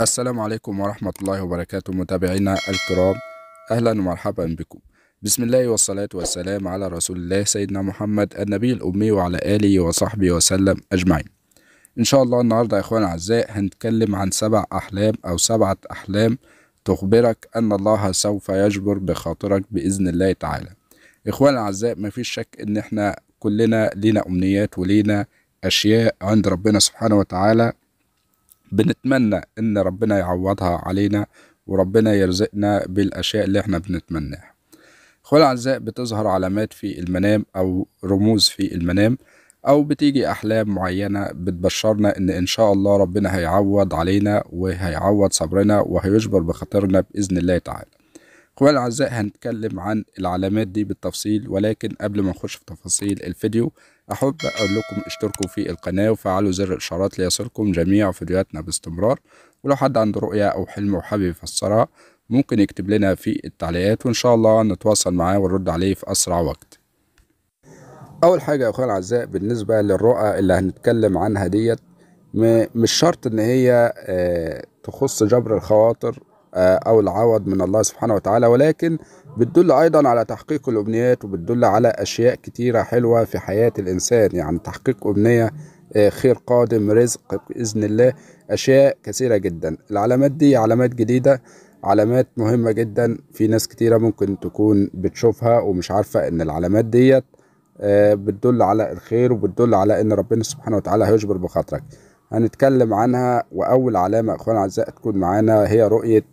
السلام عليكم ورحمة الله وبركاته متابعينا الكرام أهلا ومرحبا بكم بسم الله والصلاة والسلام على رسول الله سيدنا محمد النبي الأمي وعلى آله وصحبه وسلم أجمعين إن شاء الله النهاردة يا إخوان الأعزاء هنتكلم عن سبع أحلام أو سبعة أحلام تخبرك أن الله سوف يجبر بخاطرك بإذن الله تعالى إخوان الأعزاء مفيش شك إن إحنا كلنا لينا أمنيات ولينا أشياء عند ربنا سبحانه وتعالى بنتمنى ان ربنا يعوضها علينا وربنا يرزقنا بالاشياء اللي احنا بنتمناها اخواني الاعزاء بتظهر علامات في المنام او رموز في المنام او بتيجي احلام معينه بتبشرنا ان ان شاء الله ربنا هيعوض علينا وهيعوض صبرنا وهيجبر بخاطرنا باذن الله تعالى اخواني الاعزاء هنتكلم عن العلامات دي بالتفصيل ولكن قبل ما نخش في تفاصيل الفيديو احب اقول لكم اشتركوا في القناه وفعلوا زر الاشارات ليصلكم جميع فيديوهاتنا باستمرار ولو حد عنده رؤيه او حلم وحابب يفسرها ممكن يكتب لنا في التعليقات وان شاء الله نتواصل معاه ونرد عليه في اسرع وقت اول حاجه يا اخواني الاعزاء بالنسبه للرؤى اللي هنتكلم عنها ديت مش شرط ان هي آه، تخص جبر الخواطر آه، أو العوض من الله سبحانه وتعالى ولكن بتدل أيضا على تحقيق الأمنيات وبتدل على أشياء كتيرة حلوة في حياة الإنسان يعني تحقيق أمنية آه، خير قادم رزق بإذن الله أشياء كثيرة جدا العلامات دي علامات جديدة علامات مهمة جدا في ناس كتيرة ممكن تكون بتشوفها ومش عارفة إن العلامات ديت آه، بتدل على الخير وبتدل على إن ربنا سبحانه وتعالى هيجبر بخاطرك هنتكلم عنها وأول علامة إخوان عزاء تكون معانا هي رؤية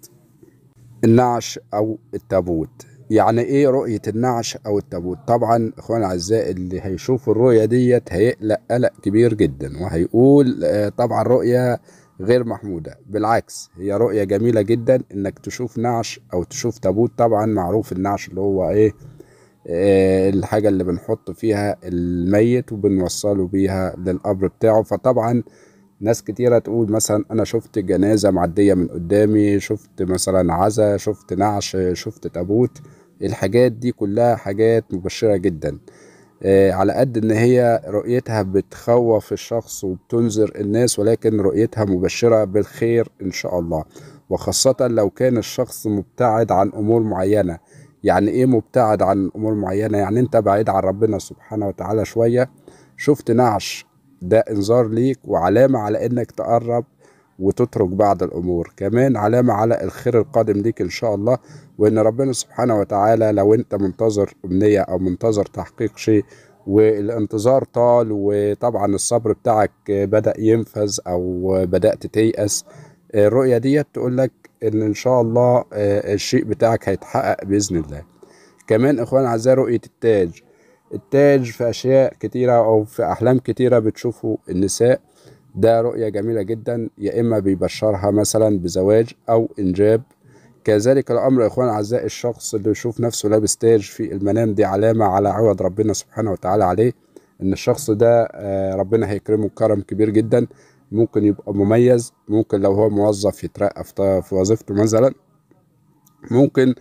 النعش أو التابوت يعني إيه رؤية النعش أو التابوت طبعا إخوان عزاء اللي هيشوف الرؤية ديت هيقلق قلق كبير جدا وهيقول آه، طبعا رؤية غير محمودة بالعكس هي رؤية جميلة جدا إنك تشوف نعش أو تشوف تابوت طبعا معروف النعش اللي هو إيه آه، الحاجة اللي بنحط فيها الميت وبنوصله بيها للقبر بتاعه فطبعا ناس كتيرة تقول مثلا أنا شفت جنازة معدية من قدامي شفت مثلا عزا شفت نعش شفت تابوت الحاجات دي كلها حاجات مبشرة جدا آه على قد إن هي رؤيتها بتخوف الشخص وبتنذر الناس ولكن رؤيتها مبشرة بالخير إن شاء الله وخاصة لو كان الشخص مبتعد عن أمور معينة يعني إيه مبتعد عن أمور معينة يعني أنت بعيد عن ربنا سبحانه وتعالى شوية شفت نعش ده انذار ليك وعلامة على انك تقرب وتترك بعض الامور كمان علامة على الخير القادم ليك ان شاء الله وان ربنا سبحانه وتعالى لو انت منتظر امنية او منتظر تحقيق شيء والانتظار طال وطبعا الصبر بتاعك بدأ ينفذ او بدأت تيأس الرؤية ديت تقول لك ان ان شاء الله آه، الشيء بتاعك هيتحقق بإذن الله كمان اخوان اعزائي رؤية التاج التاج في أشياء كتيرة أو في أحلام كتيرة بتشوفوا النساء ده رؤية جميلة جدا يا إما بيبشرها مثلا بزواج أو إنجاب كذلك الأمر يا إخوان أعزائي الشخص اللي يشوف نفسه لابس تاج في المنام دي علامة على عوض ربنا سبحانه وتعالى عليه إن الشخص ده آه، ربنا هيكرمه كرم كبير جدا ممكن يبقى مميز ممكن لو هو موظف يترقى في وظيفته مثلا ممكن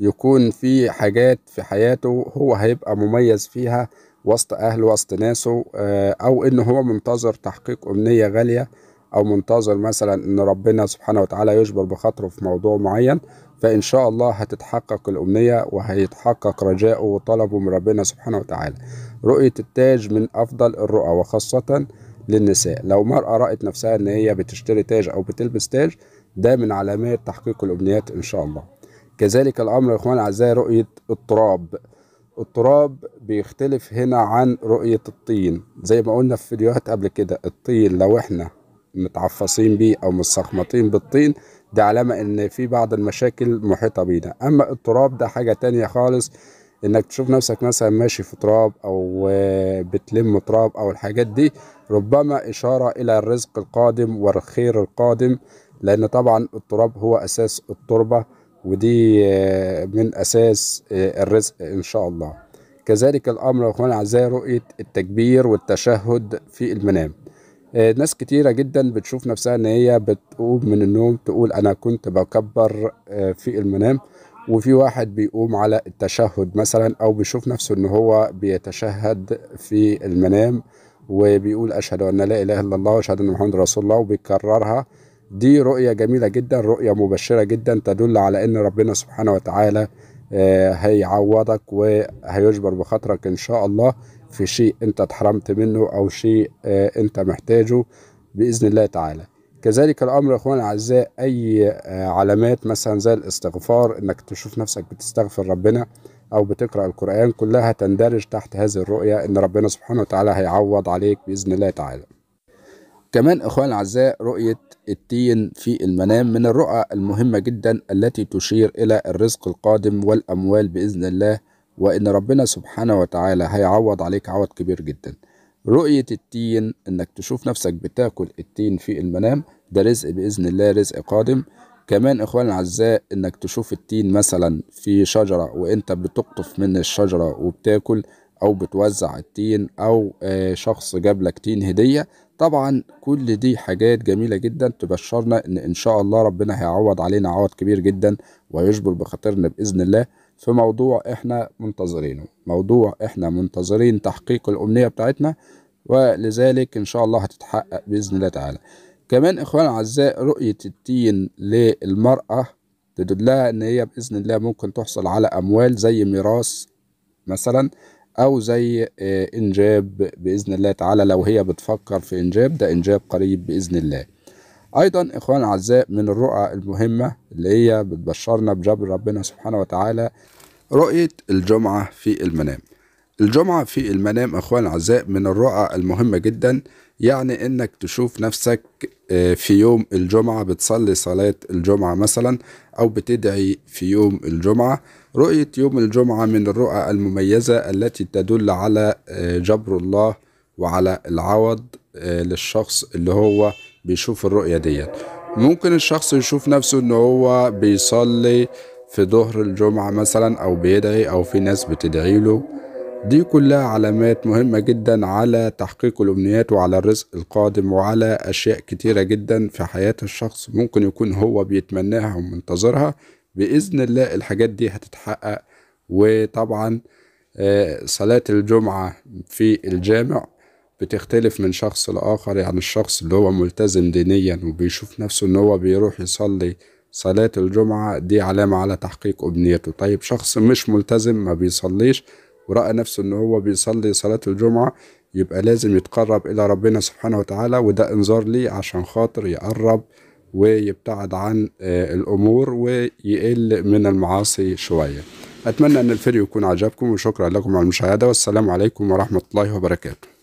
يكون في حاجات في حياته هو هيبقى مميز فيها وسط أهله وسط ناسه آه، أو إن هو منتظر تحقيق أمنية غالية أو منتظر مثلا إن ربنا سبحانه وتعالى يجبر بخاطره في موضوع معين فإن شاء الله هتتحقق الأمنية وهيتحقق رجاؤه وطلبه من ربنا سبحانه وتعالى رؤية التاج من أفضل الرؤى وخاصة للنساء لو مرأة رأت نفسها إن هي بتشتري تاج أو بتلبس تاج ده من علامات تحقيق الأمنيات إن شاء الله كذلك الأمر يا إخوان اعزائي رؤية التراب التراب بيختلف هنا عن رؤية الطين زي ما قلنا في فيديوهات قبل كده الطين لو احنا متعفصين بيه أو متسخمطين بالطين ده علامة إن في بعض المشاكل محيطة بينا أما التراب ده حاجة تانية خالص انك تشوف نفسك مثلا ماشي في تراب او آه، بتلم تراب او الحاجات دي ربما اشاره الى الرزق القادم والخير القادم لان طبعا التراب هو اساس التربه ودي آه، من أساس آه، الرزق إن شاء الله كذلك الأمر يا اخوان أعزائي رؤية التكبير والتشهد في المنام آه، ناس كتيرة جدا بتشوف نفسها إن هي بتقوم من النوم تقول أنا كنت بكبر في المنام وفي واحد بيقوم على التشهد مثلا أو بيشوف نفسه إن هو بيتشهد في المنام وبيقول أشهد أن لا إله إلا الله وأشهد أن محمد رسول الله وبيكررها دي رؤية جميلة جدا رؤية مبشرة جدا تدل على أن ربنا سبحانه وتعالى آه، هيعوضك وهيجبر بخاطرك إن شاء الله في شيء أنت اتحرمت منه أو شيء آه، أنت محتاجه بإذن الله تعالى كذلك الأمر يا اخوان الأعزاء أي آه، علامات مثلا زي الاستغفار إنك تشوف نفسك بتستغفر ربنا أو بتقرأ القرآن كلها تندرج تحت هذه الرؤية إن ربنا سبحانه وتعالى هيعوض عليك بإذن الله تعالى كمان إخوان الأعزاء رؤية التين في المنام من الرؤى المهمة جدا التي تشير إلى الرزق القادم والأموال بإذن الله وإن ربنا سبحانه وتعالى هيعوض عليك عوض كبير جدا رؤية التين إنك تشوف نفسك بتاكل التين في المنام ده رزق بإذن الله رزق قادم كمان اخوان الأعزاء إنك تشوف التين مثلا في شجرة وإنت بتقطف من الشجرة وبتاكل او بتوزع التين او آه، شخص جاب لك تين هديه طبعا كل دي حاجات جميله جدا تبشرنا ان ان شاء الله ربنا هيعوض علينا عوض كبير جدا ويجبر بخاطرنا باذن الله في موضوع احنا منتظرينه موضوع احنا منتظرين تحقيق الامنيه بتاعتنا ولذلك ان شاء الله هتتحقق باذن الله تعالى كمان اخوان اعزاء رؤيه التين للمراه تدلها ان هي باذن الله ممكن تحصل على اموال زي ميراث مثلا او زي آه، انجاب باذن الله تعالى لو هي بتفكر في انجاب ده انجاب قريب باذن الله ايضا اخوان الاعزاء من الرؤى المهمه اللي هي بتبشرنا بجبر ربنا سبحانه وتعالى رؤيه الجمعه في المنام الجمعه في المنام اخوان الاعزاء من الرؤى المهمه جدا يعني انك تشوف نفسك آه، في يوم الجمعه بتصلي صلاه الجمعه مثلا او بتدعي في يوم الجمعه رؤية يوم الجمعة من الرؤى المميزة التي تدل على آه، جبر الله وعلى العوض آه، للشخص اللي هو بيشوف الرؤية ديت ممكن الشخص يشوف نفسه ان هو بيصلي في ظهر الجمعة مثلا او بيدعي او في ناس بتدعي له دي كلها علامات مهمة جدا على تحقيق الأمنيات وعلى الرزق القادم وعلى أشياء كتيرة جدا في حياة الشخص ممكن يكون هو بيتمناها ومنتظرها باذن الله الحاجات دي هتتحقق وطبعا آه، صلاة الجمعة في الجامع بتختلف من شخص لآخر يعني الشخص اللي هو ملتزم دينيا وبيشوف نفسه إن هو بيروح يصلي صلاة الجمعة دي علامة على تحقيق أمنيته طيب شخص مش ملتزم ما بيصليش ورأى نفسه إن هو بيصلي صلاة الجمعة يبقى لازم يتقرب إلى ربنا سبحانه وتعالى وده إنذار ليه عشان خاطر يقرب ويبتعد عن آه، الأمور ويقل من المعاصي شوية أتمنى أن الفيديو يكون عجبكم وشكرا لكم على المشاهدة والسلام عليكم ورحمة الله وبركاته